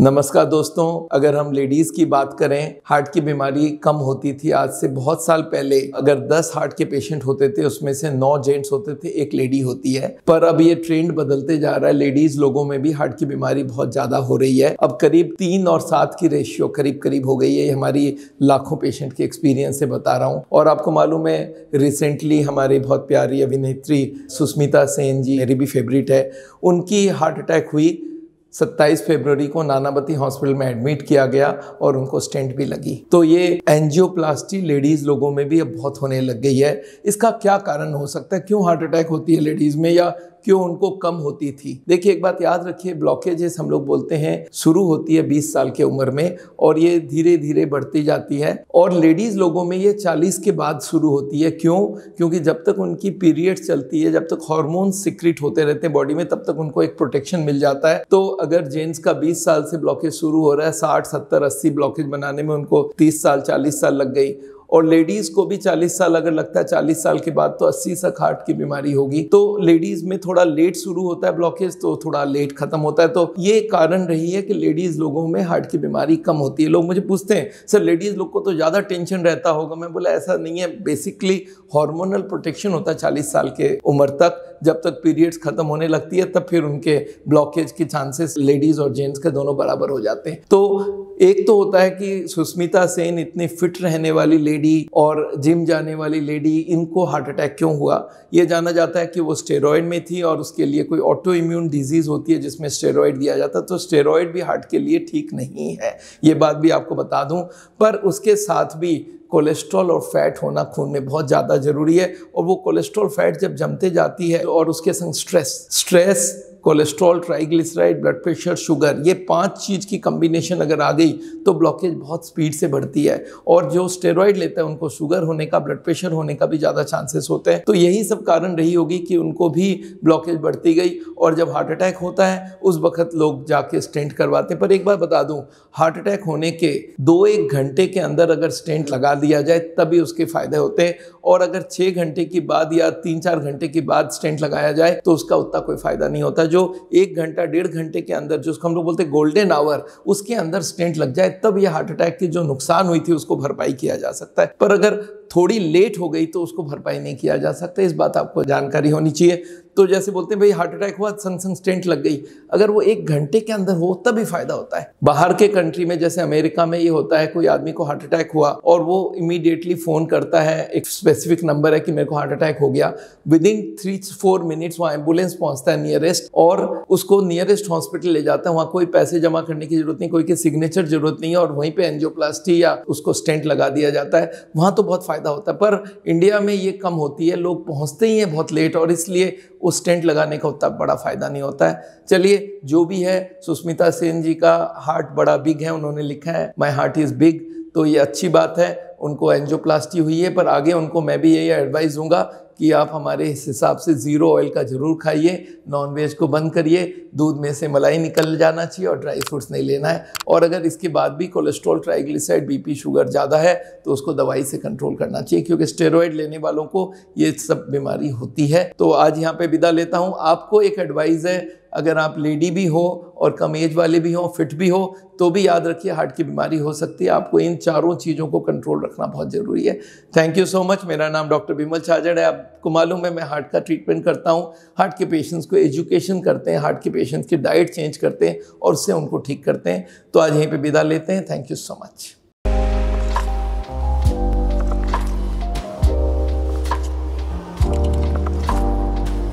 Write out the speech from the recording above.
नमस्कार दोस्तों अगर हम लेडीज की बात करें हार्ट की बीमारी कम होती थी आज से बहुत साल पहले अगर 10 हार्ट के पेशेंट होते थे उसमें से 9 जेंट्स होते थे एक लेडी होती है पर अब ये ट्रेंड बदलते जा रहा है लेडीज लोगों में भी हार्ट की बीमारी बहुत ज्यादा हो रही है अब करीब तीन और सात की रेशियो करीब करीब हो गई है हमारी लाखों पेशेंट के एक्सपीरियंस से बता रहा हूँ और आपको मालूम है रिसेंटली हमारी बहुत प्यारी अभिनेत्री सुस्मिता सेन जी मेरी भी फेवरेट है उनकी हार्ट अटैक हुई 27 फरवरी को नानाबती हॉस्पिटल में एडमिट किया गया और उनको स्टेंट भी लगी तो ये एंजियोप्लास्टी लेडीज़ लोगों में भी अब बहुत होने लग गई है इसका क्या कारण हो सकता है क्यों हार्ट अटैक होती है लेडीज़ में या क्यों उनको कम होती थी देखिए एक बात याद रखिए ब्लॉकेजेस हम लोग बोलते हैं शुरू होती है 20 साल के उम्र में और ये धीरे धीरे बढ़ती जाती है और लेडीज लोगों में ये 40 के बाद शुरू होती है क्यों क्योंकि जब तक उनकी पीरियड चलती है जब तक हॉर्मोन सिक्रिट होते रहते हैं बॉडी में तब तक उनको एक प्रोटेक्शन मिल जाता है तो अगर जेंट्स का बीस साल से ब्लॉकेज शुरू हो रहा है साठ सत्तर अस्सी ब्लॉकेज बनाने में उनको तीस साल चालीस साल लग गई और लेडीज को भी 40 साल अगर लगता है 40 साल के बाद तो 80 तक हार्ट की बीमारी होगी तो लेडीज में थोड़ा लेट शुरू होता है ब्लॉकेज तो थोड़ा लेट खत्म होता है तो ये कारण रही है कि लेडीज लोगों में हार्ट की बीमारी कम होती है लोग मुझे पूछते हैं सर लेडीज लोग को तो ज़्यादा टेंशन रहता होगा मैं बोला ऐसा नहीं है बेसिकली हॉर्मोनल प्रोटेक्शन होता है चालीस साल के उम्र तक जब तक पीरियड्स खत्म होने लगती है तब फिर उनके ब्लॉकेज के चांसेस लेडीज और जेंट्स के दोनों बराबर हो जाते हैं तो एक तो होता है कि सुस्मिता सेन इतनी फिट रहने वाली लेडी और जिम जाने वाली लेडी इनको हार्ट अटैक क्यों हुआ ये जाना जाता है कि वो स्टेरॉयड में थी और उसके लिए कोई ऑटो इम्यून डिजीज़ होती है जिसमें स्टेरॉयड दिया जाता है तो स्टेरॉयड भी हार्ट के लिए ठीक नहीं है ये बात भी आपको बता दूँ पर उसके साथ भी कोलेस्ट्रॉल और फैट होना खून में बहुत ज़्यादा ज़रूरी है और वो कोलेस्ट्रॉल फैट जब जमते जाती है और उसके संग stress stress cholesterol triglyceride blood pressure sugar ये पांच चीज़ की कम्बिनेशन अगर आ गई तो ब्लॉकेज बहुत स्पीड से बढ़ती है और जो स्टेरॉयड लेते हैं उनको शुगर होने का ब्लड प्रेशर होने का भी ज़्यादा चांसेस होते हैं तो यही सब कारण रही होगी कि उनको भी ब्लॉकेज बढ़ती गई और जब हार्ट अटैक होता है उस वक्त लोग जाके स्टेंट करवाते पर एक बार बता दूँ हार्ट अटैक होने के दो एक घंटे के अंदर अगर स्टेंट लगा दिया जाए तभी उसके फ़ायदे होते हैं और अगर छः घंटे के बाद या तीन चार घंटे के बाद स्टेंट लगाया जाए तो उसका उतना कोई फ़ायदा नहीं होता जो एक घंटा डेढ़ घंटे के अंदर उसको हम लोग बोलते हैं गोल्डन आवर उसके अंदर स्टेंट लग जाए तब ये हार्ट अटैक की जो नुकसान हुई थी उसको भरपाई किया जा सकता है पर अगर थोड़ी लेट हो गई तो उसको भरपाई नहीं किया जा सकता इस बात आपको जानकारी होनी चाहिए तो जैसे बोलते हैं भाई हार्ट अटैक हुआ संगसंग स्टेंट लग गई अगर वो एक घंटे के अंदर हो तभी फायदा होता है बाहर के कंट्री में जैसे अमेरिका में ये होता है कोई आदमी को हार्ट अटैक हुआ और वो इमीडिएटली फ़ोन करता है एक स्पेसिफिक नंबर है कि मेरे को हार्ट अटैक हो गया within three four minutes वहाँ एम्बुलेंस पहुँचता है नियरेस्ट और उसको नियरेस्ट हॉस्पिटल ले जाता है वहाँ कोई पैसे जमा करने की जरूरत नहीं कोई के सिग्नेचर जरूरत नहीं है और वहीं पर एनजियोप्लास्टी या उसको स्टेंट लगा दिया जाता है वहाँ तो बहुत फायदा फ़ायदा होता है पर इंडिया में ये कम होती है लोग पहुंचते ही हैं बहुत लेट और इसलिए उस टेंट लगाने का उतना बड़ा फ़ायदा नहीं होता है चलिए जो भी है सुष्मिता सेन जी का हार्ट बड़ा बिग है उन्होंने लिखा है माई हार्ट इज़ बिग तो ये अच्छी बात है उनको एनजियोप्लास्टी हुई है पर आगे उनको मैं भी यही एडवाइस दूंगा कि आप हमारे इस हिसाब से ज़ीरो ऑयल का ज़रूर खाइए नॉन वेज को बंद करिए दूध में से मलाई निकल जाना चाहिए और ड्राई फ्रूट्स नहीं लेना है और अगर इसके बाद भी कोलेस्ट्रॉल ट्राइग्लिसराइड बीपी शुगर ज़्यादा है तो उसको दवाई से कंट्रोल करना चाहिए क्योंकि स्टेरॉयड लेने वालों को ये सब बीमारी होती है तो आज यहाँ पर विदा लेता हूँ आपको एक एडवाइज़ है अगर आप लेडी भी हो और कम एज वाले भी हो फिट भी हो तो भी याद रखिए हार्ट की बीमारी हो सकती है आपको इन चारों चीज़ों को कंट्रोल रखना बहुत ज़रूरी है थैंक यू सो मच मेरा नाम डॉक्टर बिमल छाजड़ है आपको मालूम है मैं हार्ट का ट्रीटमेंट करता हूँ हार्ट के पेशेंट्स को एजुकेशन करते हैं हार्ट के पेशेंट्स की डाइट चेंज करते हैं और उससे उनको ठीक करते हैं तो आज यहीं पर विदा लेते हैं थैंक यू सो मच